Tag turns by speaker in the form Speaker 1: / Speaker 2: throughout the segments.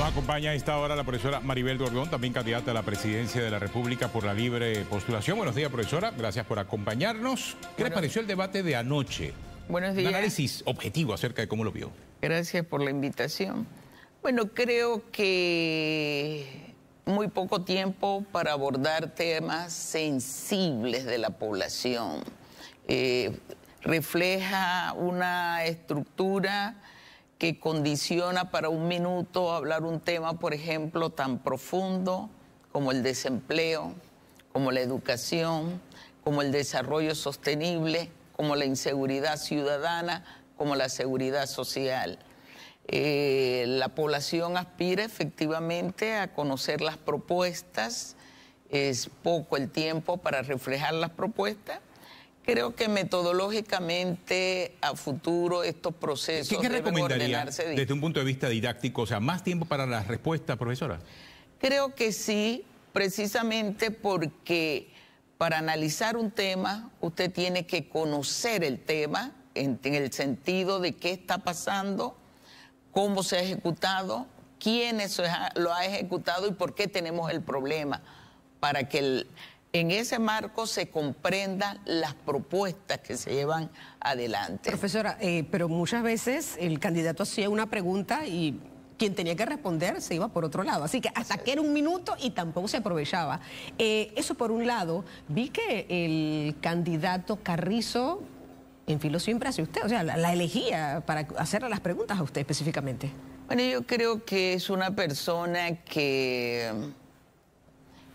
Speaker 1: Nos acompaña a esta hora la profesora Maribel Gordón, también candidata a la presidencia de la República por la libre postulación. Buenos días, profesora. Gracias por acompañarnos. ¿Qué le pareció el debate de anoche? Buenos días. Un análisis objetivo acerca de cómo lo vio.
Speaker 2: Gracias por la invitación. Bueno, creo que muy poco tiempo para abordar temas sensibles de la población. Eh, refleja una estructura que condiciona para un minuto hablar un tema, por ejemplo, tan profundo como el desempleo, como la educación, como el desarrollo sostenible, como la inseguridad ciudadana, como la seguridad social. Eh, la población aspira efectivamente a conocer las propuestas, es poco el tiempo para reflejar las propuestas, Creo que metodológicamente a futuro estos procesos ¿Qué, qué desde
Speaker 1: un punto de vista didáctico, o sea, más tiempo para las respuestas, profesora.
Speaker 2: Creo que sí, precisamente porque para analizar un tema usted tiene que conocer el tema en, el sentido de qué está pasando, cómo se ha ejecutado, quién lo ha ejecutado y por qué tenemos el problema para que el en ese marco se comprendan las propuestas que se llevan
Speaker 3: adelante. Profesora, eh, pero muchas veces el candidato hacía una pregunta y quien tenía que responder se iba por otro lado. Así que hasta que era un minuto y tampoco se aprovechaba. Eh, eso por un lado, vi que el candidato Carrizo en enfiló siempre hacia usted, o sea, la elegía para hacerle las preguntas a usted específicamente. Bueno,
Speaker 2: yo creo que es una persona que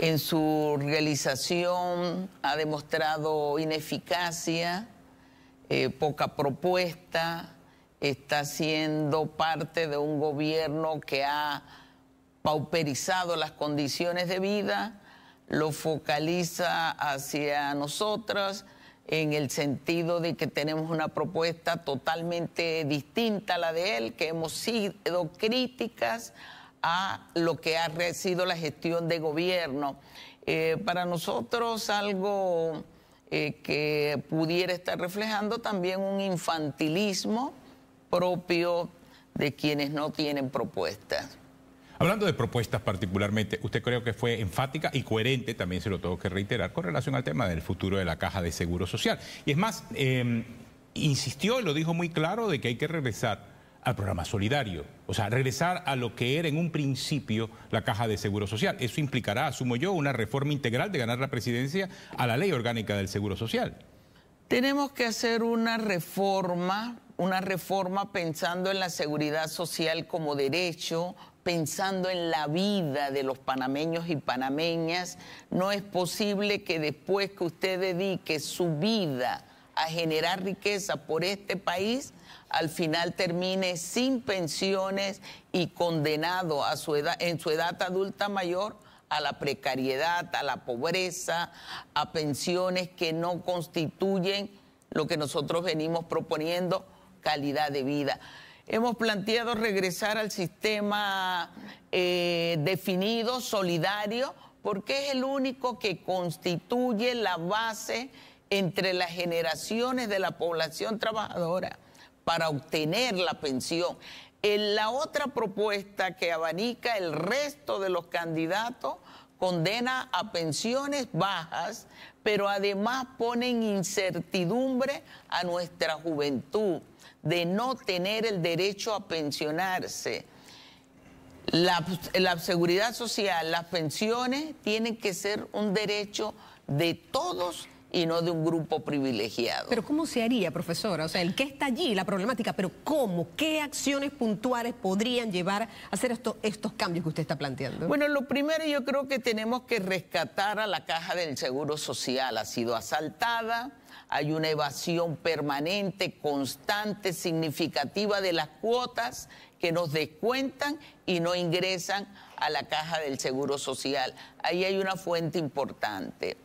Speaker 2: en su realización ha demostrado ineficacia, eh, poca propuesta, está siendo parte de un gobierno que ha pauperizado las condiciones de vida, lo focaliza hacia nosotras en el sentido de que tenemos una propuesta totalmente distinta a la de él, que hemos sido críticas a lo que ha sido la gestión de gobierno. Eh, para nosotros algo eh, que pudiera estar reflejando también un infantilismo propio de quienes no tienen propuestas.
Speaker 1: Hablando de propuestas particularmente, usted creo que fue enfática y coherente, también se lo tengo que reiterar, con relación al tema del futuro de la caja de seguro social. Y es más, em, insistió y lo dijo muy claro de que hay que regresar al programa solidario. O sea, regresar a lo que era en un principio la caja de seguro social. Eso implicará, asumo yo, una reforma integral de ganar la presidencia a la ley orgánica del seguro social.
Speaker 2: Tenemos que hacer una reforma, una reforma pensando en la seguridad social como derecho, pensando en la vida de los panameños y panameñas. No es posible que después que usted dedique su vida a generar riqueza por este país, al final termine sin pensiones y condenado a su edad, en su edad adulta mayor a la precariedad, a la pobreza, a pensiones que no constituyen lo que nosotros venimos proponiendo, calidad de vida. Hemos planteado regresar al sistema eh, definido, solidario, porque es el único que constituye la base entre las generaciones de la población trabajadora para obtener la pensión. En la otra propuesta que abanica el resto de los candidatos condena a pensiones bajas, pero además ponen incertidumbre a nuestra juventud de no tener el derecho a pensionarse. La, la, seguridad social, las pensiones tienen que ser un derecho de todos y no de un grupo privilegiado.
Speaker 3: Pero ¿cómo se haría, profesora? O sea, el que está allí, la problemática, pero ¿cómo? ¿Qué acciones puntuales podrían llevar a hacer estos cambios que usted está planteando?
Speaker 2: Bueno, lo primero yo creo que tenemos que rescatar a la caja del Seguro Social. Ha sido asaltada, hay una evasión permanente, constante, significativa de las cuotas que nos descuentan y no ingresan a la caja del Seguro Social. Ahí hay una fuente importante.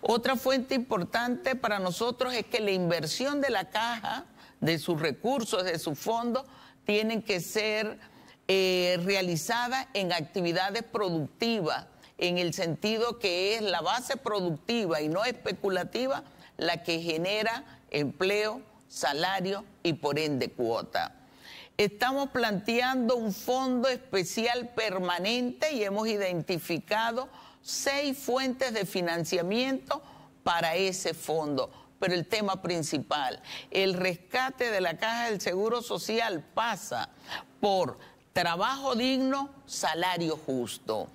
Speaker 2: Otra fuente importante para nosotros es que la inversión de la caja, de sus recursos, de sus fondos, tienen que ser eh, realizada en actividades productivas, en el sentido que es la base productiva y no especulativa la que genera empleo, salario y por ende cuota. Estamos planteando un fondo especial permanente y hemos identificado seis fuentes de financiamiento para ese fondo. Pero el tema principal, el rescate de la caja del Seguro Social pasa por trabajo digno, salario justo.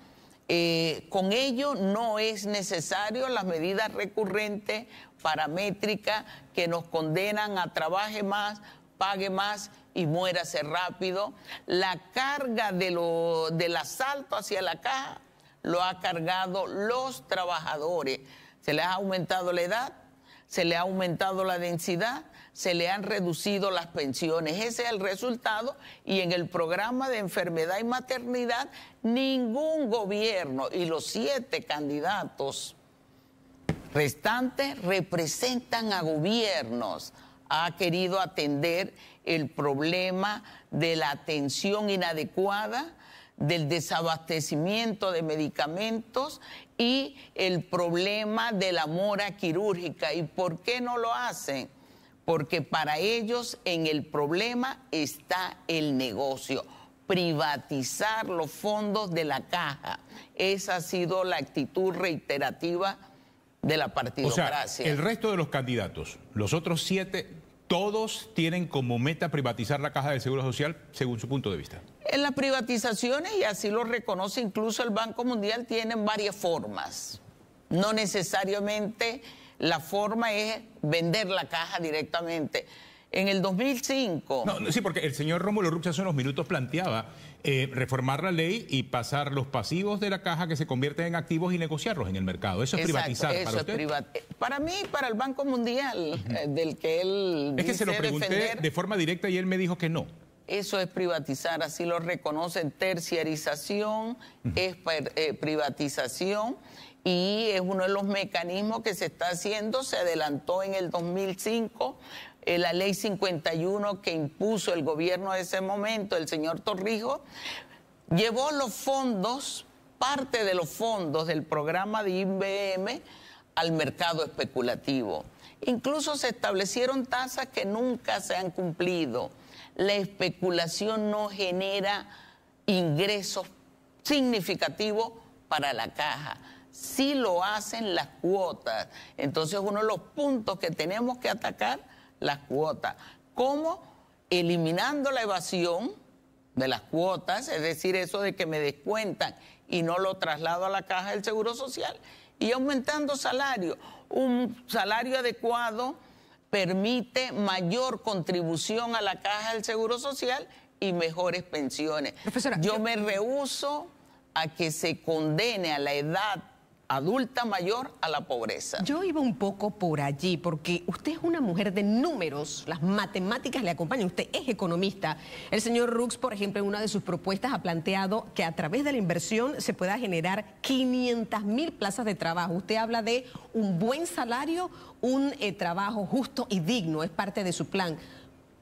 Speaker 2: Eh, con ello no es necesario las medidas recurrentes, paramétricas, que nos condenan a trabaje más, pague más y muérase rápido. La carga del asalto hacia la caja lo ha cargado los trabajadores. Se les ha aumentado la edad, se le ha aumentado la densidad, se le han reducido las pensiones. Ese es el resultado y en el programa de enfermedad y maternidad ningún gobierno y los siete candidatos restantes representan a gobiernos ha querido atender el problema de la atención inadecuada, del desabastecimiento de medicamentos y el problema de la mora quirúrgica. ¿Y por qué no lo hacen? Porque para ellos en el problema está el negocio privatizar los fondos de la caja. Esa ha sido la actitud reiterativa de la partidocracia. el resto
Speaker 1: de los candidatos, los otros siete, todos tienen como meta privatizar la caja de Seguro Social, según su punto de vista.
Speaker 2: En las privatizaciones, y así lo reconoce incluso el Banco Mundial, tienen varias formas. No necesariamente la forma es vender la caja directamente en el 2005. No,
Speaker 1: sí, porque el señor Rómulo Rux hace unos minutos planteaba eh, reformar la ley y pasar los pasivos de la caja que se convierten en activos y negociarlos en el mercado. Eso es privatizar para usted. Es privatizar...
Speaker 2: Eh, para mí, para el Banco Mundial, eh, del que él. Es que se lo pregunté de
Speaker 1: forma directa y él me dijo que no.
Speaker 2: Eso es privatizar, así lo reconoce. Terciarización es privatización y es uno de los mecanismos que se está haciendo, se adelantó en el 2005 eh, la ley 51 que impuso el gobierno de ese momento, el señor Torrijos, llevó los fondos, parte de los fondos del programa de IBM al mercado especulativo. Incluso se establecieron tasas que nunca se han cumplido. La especulación no genera ingresos significativos para la caja. Sí lo hacen las cuotas. Entonces uno de los puntos que tenemos que atacar las cuotas. ¿Cómo? Eliminando la evasión de las cuotas, es decir, eso de que me descuentan y no lo traslado a la caja del Seguro Social, y aumentando salario. Un salario adecuado permite mayor contribución a la caja del Seguro Social y mejores pensiones. yo, me rehuso a que se condene a la edad adulta mayor a la pobreza.
Speaker 3: Yo iba un poco por allí, porque usted es una mujer de números, las matemáticas le acompañan, usted es economista. El señor Rux, por ejemplo, en una de sus propuestas ha planteado que a través de la inversión se pueda generar 500 mil plazas de trabajo. Usted habla de un buen salario, un eh, trabajo justo y digno, es parte de su plan.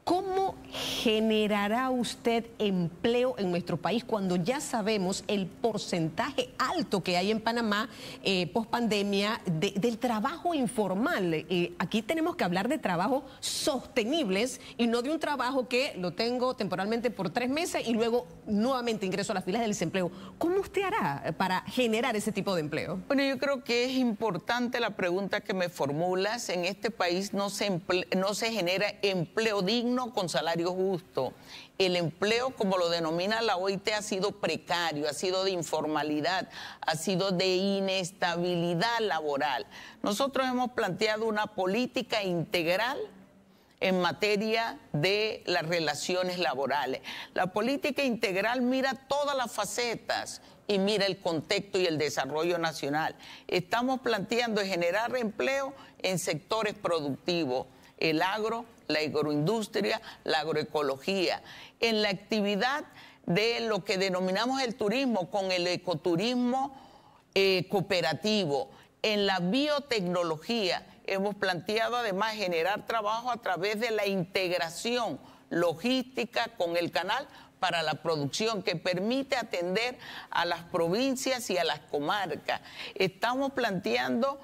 Speaker 3: ¿Cómo generará usted empleo en nuestro país cuando ya sabemos el porcentaje alto que hay en Panamá eh, post pandemia del trabajo informal? Eh, aquí tenemos que hablar de trabajos sostenibles y no de un trabajo que lo tengo temporalmente por tres meses y luego nuevamente ingreso a las filas del desempleo. ¿Cómo usted hará eh, para generar ese tipo de empleo?
Speaker 2: Bueno, yo creo que es importante la pregunta que me formulas. En este país no se, no se genera empleo digno con salario justo. El empleo, como lo denomina la OIT, ha sido precario, ha sido de informalidad, ha sido de inestabilidad laboral. Nosotros hemos planteado una política integral en materia de las relaciones laborales. La política integral mira todas las facetas y mira el contexto y el desarrollo nacional. Estamos planteando generar empleo en sectores productivos, el agro, la agroindustria, la agroecología, en la actividad de lo que denominamos el turismo con el ecoturismo eh, cooperativo, en la biotecnología. Hemos planteado además generar trabajo a través de la integración logística con el canal para la producción que permite atender a las provincias y a las comarcas. Estamos planteando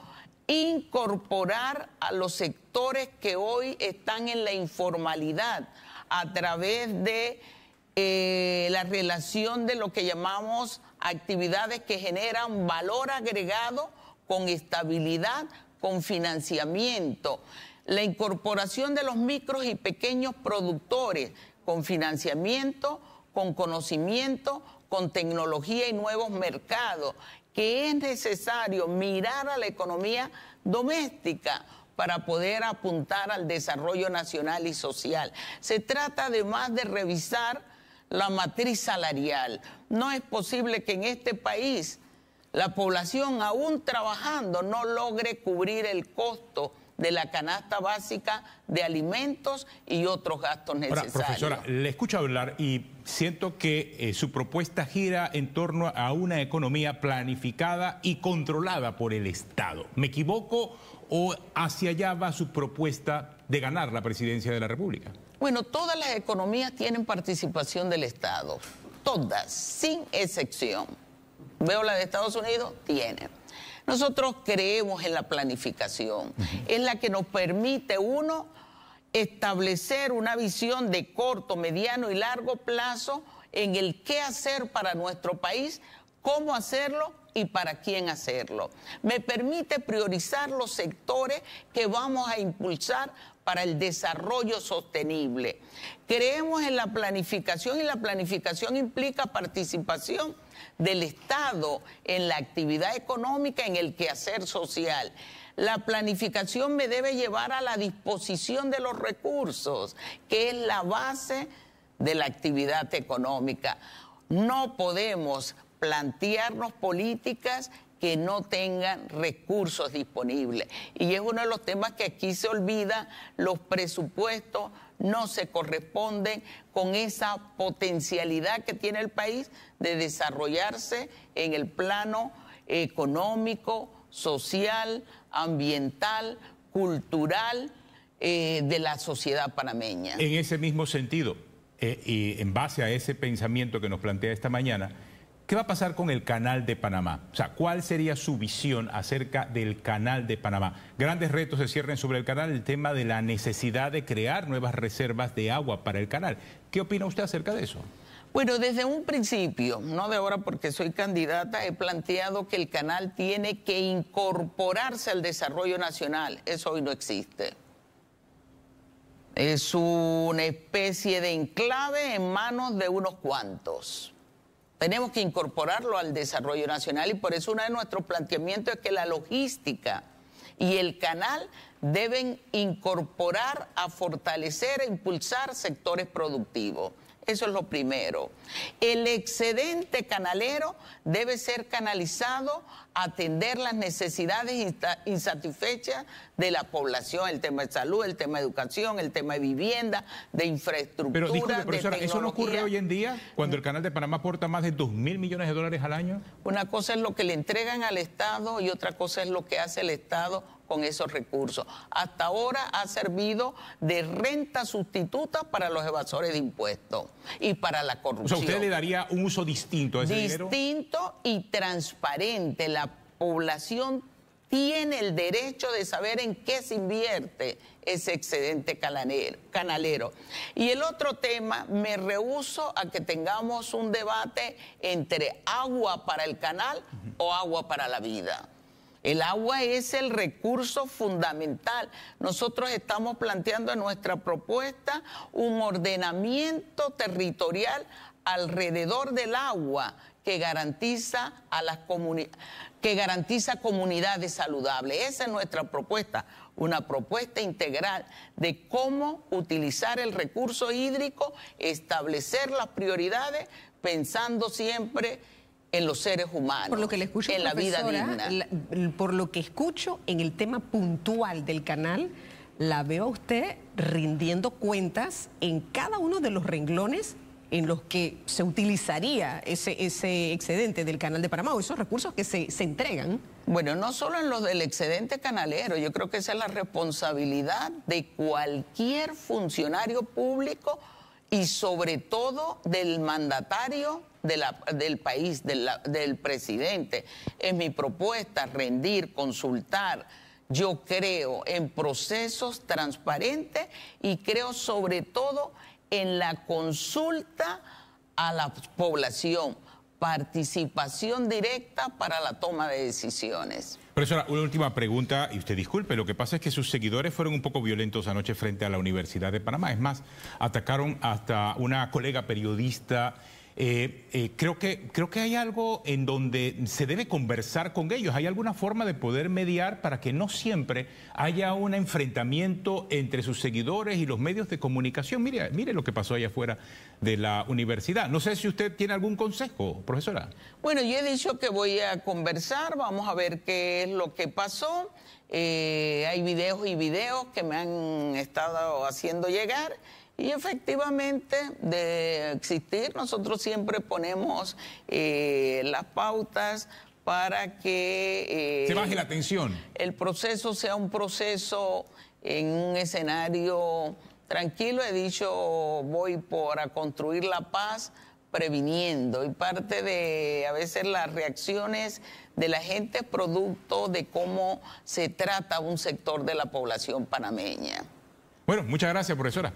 Speaker 2: incorporar a los sectores que hoy están en la informalidad a través de eh, la relación de lo que llamamos actividades que generan valor agregado con estabilidad, con financiamiento, la incorporación de los micros y pequeños productores con financiamiento, con conocimiento, con tecnología y nuevos mercados, que es necesario mirar a la economía doméstica para poder apuntar al desarrollo nacional y social. Se trata además de revisar la matriz salarial. No es posible que en este país la población aún trabajando no logre cubrir el costo de la canasta básica de alimentos y otros gastos necesarios. profesora,
Speaker 1: le escucho hablar y siento que eh, su propuesta gira en torno a una economía planificada y controlada por el Estado. ¿Me equivoco o hacia allá va su propuesta de ganar la presidencia
Speaker 2: de la República? Bueno, todas las economías tienen participación del Estado, todas, sin excepción veo la de Estados Unidos, tiene. Nosotros creemos en la planificación, es la que nos permite uno establecer una visión de corto, mediano y largo plazo en el qué hacer para nuestro país, cómo hacerlo y para quién hacerlo. Me permite priorizar los sectores que vamos a impulsar para el desarrollo sostenible. Creemos en la planificación y la planificación implica participación del Estado en la actividad económica, en el quehacer social. La planificación me debe llevar a la disposición de los recursos, que es la base de la actividad económica. No podemos plantearnos políticas que no tengan recursos disponibles. Y es uno de los temas que aquí se olvida, los presupuestos no se corresponden con esa potencialidad que tiene el país de desarrollarse en el plano económico, social, ambiental, cultural eh, de la sociedad panameña.
Speaker 1: En ese mismo sentido, eh, y en base a ese pensamiento que nos plantea esta mañana, ¿Qué va a pasar con el canal de Panamá? O sea, ¿cuál sería su visión acerca del canal de Panamá? Grandes retos se cierren sobre el canal, el tema de la necesidad de crear nuevas reservas de agua para el canal. ¿Qué opina usted acerca de eso?
Speaker 2: Bueno, desde un principio, no de ahora porque soy candidata, he planteado que el canal tiene que incorporarse al desarrollo nacional. Eso hoy no existe. Es una especie de enclave en manos de unos cuantos. Tenemos que incorporarlo al desarrollo nacional y por eso uno de nuestros planteamientos es que la logística y el canal deben incorporar a fortalecer e impulsar sectores productivos. Eso es lo primero. El excedente canalero debe ser canalizado atender las necesidades insatisfechas de la población, el tema de salud, el tema de educación, el tema de vivienda, de infraestructura. Pero disculpe, profesora, ¿eso no ocurre hoy
Speaker 1: en día cuando el Canal de Panamá aporta más de 2 mil millones de dólares al año?
Speaker 2: Una cosa es lo que le entregan al Estado y otra cosa es lo que hace el Estado con esos recursos. Hasta ahora ha servido de renta sustituta para los evasores de impuestos y para la corrupción. O sea, usted le daría un uso distinto a ese Distinto y transparente. La población tiene el derecho de saber en qué se invierte ese excedente canalero. Y el otro tema, me rehuso a que tengamos un debate entre agua para el canal o agua para la vida. El agua es el recurso fundamental. Nosotros estamos planteando en nuestra propuesta un ordenamiento territorial alrededor del agua que garantiza a las comunidades que garantiza comunidades saludables. Esa es nuestra propuesta, una propuesta integral de cómo utilizar el recurso hídrico, establecer las prioridades, pensando siempre en los seres humanos, lo que en la vida digna.
Speaker 3: por lo que escucho en el tema puntual del canal, la veo usted rindiendo cuentas en cada uno de los renglones en los que se utilizaría ese, ese excedente del canal de Panamá o esos recursos que se, entregan? Bueno, no solo en
Speaker 2: los del excedente canalero, yo creo que esa es la responsabilidad de cualquier funcionario público y sobre todo del mandatario del país, del presidente. Es mi propuesta rendir, consultar. Yo creo en procesos transparentes y creo sobre todo en la consulta a la población, participación directa para la toma de decisiones.
Speaker 1: Profesora, una última pregunta, y usted disculpe, lo que pasa es que sus seguidores fueron un poco violentos anoche frente a la Universidad de Panamá. Es más, atacaron hasta una colega periodista eh, eh, creo, que, creo que hay algo en donde se debe conversar con ellos, hay alguna forma de poder mediar para que no siempre haya un enfrentamiento entre sus seguidores y los medios de comunicación. Mire, mire lo que pasó allá afuera de la universidad. No sé si usted tiene algún consejo, profesora.
Speaker 2: Bueno, yo he dicho que voy a conversar, vamos a ver qué es lo que pasó. Eh, hay videos y videos que me han estado haciendo llegar. Y efectivamente, de existir, nosotros siempre ponemos eh, las pautas para que... Eh, Se baje la tensión. El proceso sea un proceso en un escenario tranquilo. He dicho, voy por a construir la paz, previniendo y parte de a veces las reacciones de la gente producto de cómo se trata un sector de la población panameña.
Speaker 1: Bueno, muchas gracias, profesora.